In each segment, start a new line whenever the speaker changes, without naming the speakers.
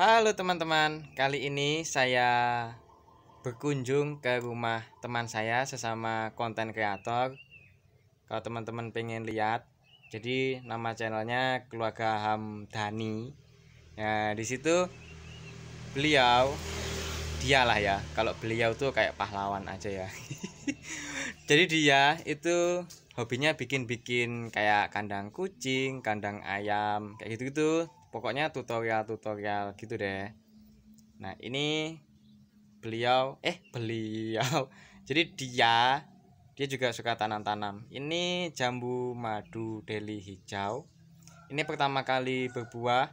Halo teman-teman, kali ini saya berkunjung ke rumah teman saya sesama konten kreator. Kalau teman-teman pengen lihat, jadi nama channelnya Keluarga Hamdani. Ya, di situ beliau dialah ya. Kalau beliau tuh kayak pahlawan aja ya. jadi dia itu hobinya bikin-bikin kayak kandang kucing, kandang ayam, kayak gitu-gitu. Pokoknya tutorial-tutorial gitu deh. Nah, ini beliau eh beliau. Jadi dia dia juga suka tanam-tanam. Ini jambu madu deli hijau. Ini pertama kali berbuah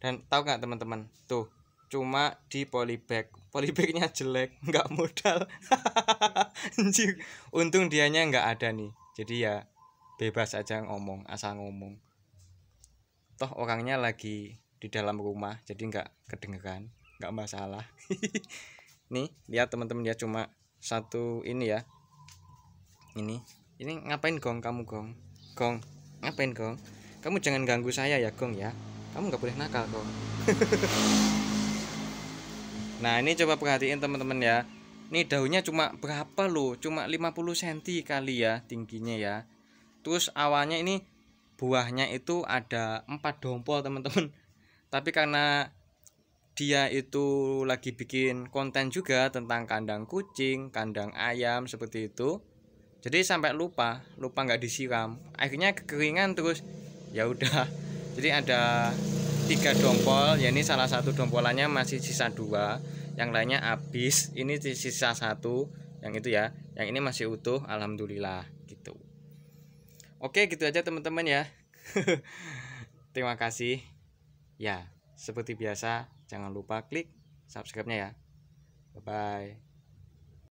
dan tahu nggak teman-teman? Tuh, cuma di polybag polybagnya jelek nggak modal untung dianya nggak ada nih jadi ya bebas aja ngomong asal ngomong toh orangnya lagi di dalam rumah jadi nggak kedengeran nggak masalah nih lihat teman-teman ya cuma satu ini ya ini ini ngapain gong kamu gong gong ngapain gong kamu jangan ganggu saya ya gong ya kamu nggak boleh nakal gong Nah ini coba perhatiin teman-teman ya Ini daunnya cuma berapa loh Cuma 50 cm kali ya tingginya ya Terus awalnya ini buahnya itu ada 4 dompol teman-teman Tapi karena dia itu lagi bikin konten juga tentang kandang kucing, kandang ayam seperti itu jadi sampai lupa lupa nggak disiram akhirnya kekeringan terus ya udah jadi ada tiga dompol ya ini salah satu dompolannya masih sisa dua yang lainnya habis ini sisa satu yang itu ya yang ini masih utuh alhamdulillah gitu oke gitu aja teman-teman ya terima kasih ya seperti biasa jangan lupa klik subscribe-nya ya bye bye